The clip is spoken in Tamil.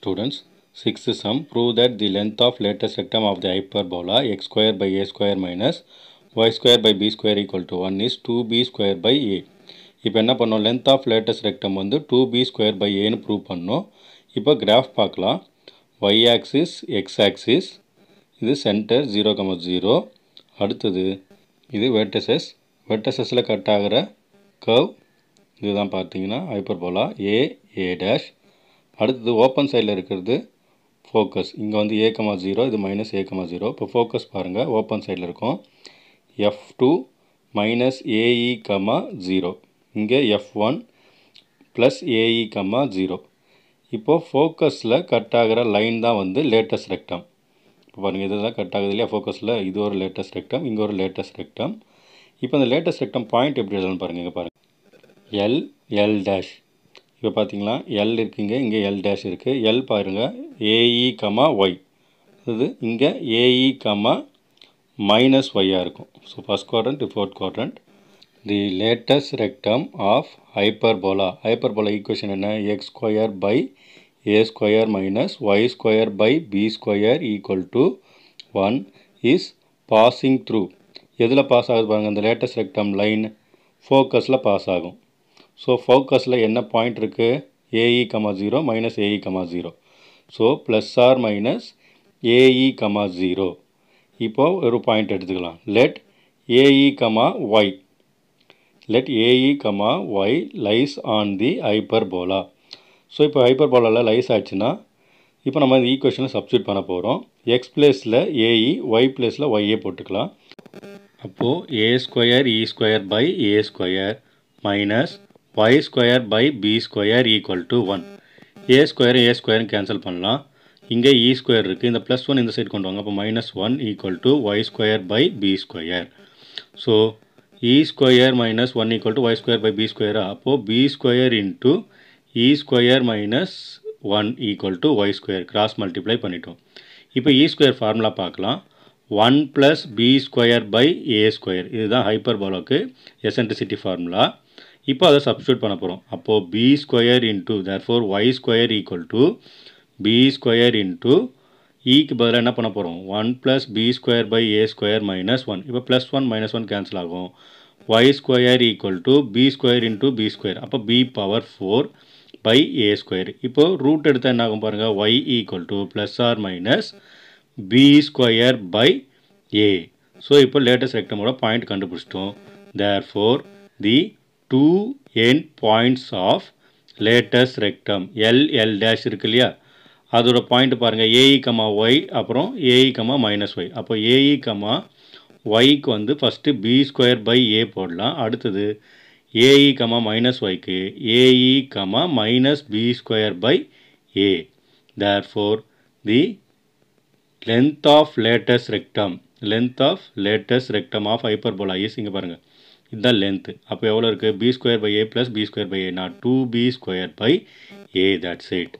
Students, sixth sum, prove that the length of latest rectum of the hyperbola x square by a square minus y square by b square equal to 1 is 2b square by a. இப்ப என்ன பண்ணும் length of latest rectum வந்து 2b square by a ஏன்னு ப்ரூவ் பண்ணும் இப்ப graph பார்க்கலாம் y axis x axis இது center 0,0 அடுத்தது இது vertices vertices்ல கட்டாகர curve இதுதான் பார்த்தீங்கன்னா hyperbola a a dash அடுத்தது ஓப்பன் சைடில் இருக்கிறது ஃபோக்கஸ் இங்கே வந்து கமா ஜீரோ இது மைனஸ் கமா ஜீரோ இப்போ ஃபோக்கஸ் பாருங்கள் ஓப்பன் சைடில் இருக்கும் F two minus A E comma zero இங்கே F one plus A E comma zero இப்போது ஃபோக்கஸில் கட் ஆகிற லைன் தான் வந்து லேட்டஸ்ட் ரெக்டம் இப்போ பாருங்கள் தான் கட் ஆகுது இல்லையா ஃபோக்கஸில் இது ஒரு லேட்டஸ்ட் ரெக்டம் இங்கே ஒரு லேட்டஸ்ட் ரெக்டம் இப்போ அந்த லேட்டஸ்ட் ரெக்டம் பாயிண்ட் எப்படி எழுதுன்னு பாருங்கள் இங்கே பாருங்கள் எல் எல் டேஷ் இப்போ பார்த்தீங்களா எல் இருக்குங்க இங்கே எல் டேஷ் இருக்குது எல் பாருங்கள் ஏஇ கமா e, ஒய் இது இங்கே ஏஇ கமா மைனஸ் ஒய்யாக இருக்கும் so first quadrant to fourth quadrant the latus rectum of hyperbola hyperbola equation என்ன X square by A square minus Y square by B square equal to one is passing through எதில் பாஸ் ஆகுது பாருங்கள் அந்த லேட்டஸ்ட் ரெக்டம் லைன் ஃபோக்கஸில் பாஸ் ஆகும் ஸோ ஃபோக்கஸில் என்ன பாயிண்ட் இருக்குது A E comma zero minus A E comma zero so plus or minus A E comma zero இப்போது ஒரு பாயிண்ட் எடுத்துக்கலாம் let A E comma Y let A E comma Y lies on the hyperbola so இப்போ ஹைப்பர் போலாவில் லைஸ் ஆச்சுன்னா இப்போ நம்ம இந்த ஈக்குவேஷனை சப்ஸ்டியூட் பண்ண போகிறோம் எக்ஸ் பிளேஸில் ஏஇ ஒய் பிளேஸில் ஒய்யே போட்டுக்கலாம் அப்போது A square E square by A square minus y square by B square equal to one A square A square cancel பண்ணலாம் இங்கே இ e ஸ்கொயர் இருக்குது இந்த ப்ளஸ் ஒன் இந்த சைடு கொண்டு வாங்க அப்போ minus one equal y square square by B square so E square minus one to y square square by B ஸ்கொயரா அப்போது B square e E square minus one to y square square cross multiply பண்ணிட்டோம் இப்போ இ ஸ்கொயர் ஃபார்முலா பார்க்கலாம் one plus B square by A square இதுதான் ஹைப்பர் eccentricity formula. ஃபார்முலா இப்போ அதை சப்ஸ்டியூட் பண்ண போகிறோம் அப்போது B square into therefore Y square equal to B square into ஈக்கு பதிலாக என்ன பண்ண போகிறோம் one plus B square by A square minus one இப்போ plus one minus one cancel ஆகும் Y square equal to B square into B square அப்போ B power four by A square இப்போது ரூட் எடுத்தால் என்ன ஆகும் பாருங்கள் Y equal to plus or minus B square by A so இப்போ லேட்டஸ்ட் ரெக்டமோட பாயிண்ட் கண்டுபிடிச்சிட்டோம் therefore the two end points of latus rectum L L dash இருக்கு இல்லையா அதோட பாயிண்ட் பாருங்கள் ஏஇ கமா ஒய் அப்புறம் ஏஇ கமா மைனஸ் ஒய் அப்போ ஏஇ கமா ஒய்க்கு வந்து first b square by a போடலாம் அடுத்தது ஏஇ கமா மைனஸ் ஒய்க்கு ae comma minus B square by a therefore the length of latus rectum length of latus rectum of hyperbolas இங்கே பாருங்கள் இதுதான் லென்த்து அப்போ எவ்வளோ இருக்குது b square by a plus B square by A நான் two B square by A that's it